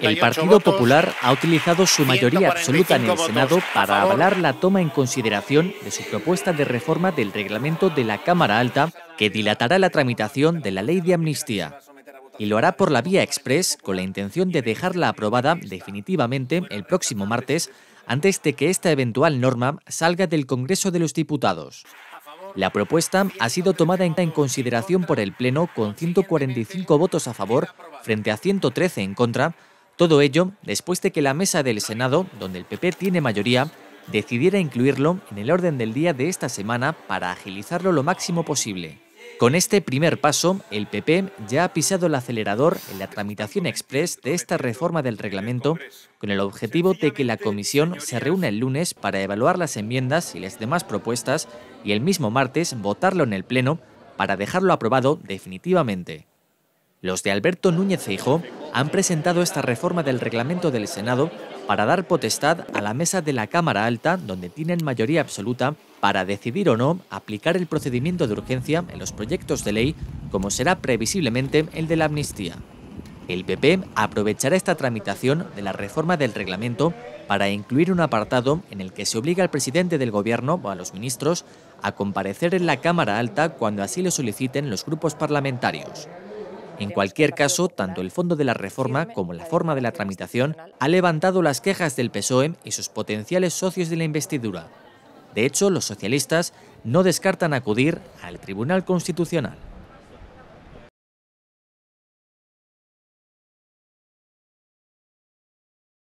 El Partido Popular ha utilizado su mayoría absoluta en el Senado para avalar la toma en consideración de su propuesta de reforma del reglamento de la Cámara Alta que dilatará la tramitación de la ley de amnistía. Y lo hará por la vía express con la intención de dejarla aprobada definitivamente el próximo martes antes de que esta eventual norma salga del Congreso de los Diputados. La propuesta ha sido tomada en consideración por el Pleno con 145 votos a favor frente a 113 en contra, todo ello después de que la mesa del Senado, donde el PP tiene mayoría, decidiera incluirlo en el orden del día de esta semana para agilizarlo lo máximo posible. Con este primer paso, el PP ya ha pisado el acelerador en la tramitación express de esta reforma del reglamento con el objetivo de que la comisión se reúna el lunes para evaluar las enmiendas y las demás propuestas y el mismo martes votarlo en el Pleno para dejarlo aprobado definitivamente. Los de Alberto Núñez Feijó han presentado esta reforma del reglamento del Senado para dar potestad a la mesa de la Cámara Alta, donde tienen mayoría absoluta, para decidir o no aplicar el procedimiento de urgencia en los proyectos de ley, como será previsiblemente el de la amnistía. El PP aprovechará esta tramitación de la reforma del reglamento para incluir un apartado en el que se obliga al presidente del Gobierno o a los ministros a comparecer en la Cámara Alta cuando así lo soliciten los grupos parlamentarios. En cualquier caso, tanto el fondo de la reforma como la forma de la tramitación ha levantado las quejas del PSOE y sus potenciales socios de la investidura. De hecho, los socialistas no descartan acudir al Tribunal Constitucional.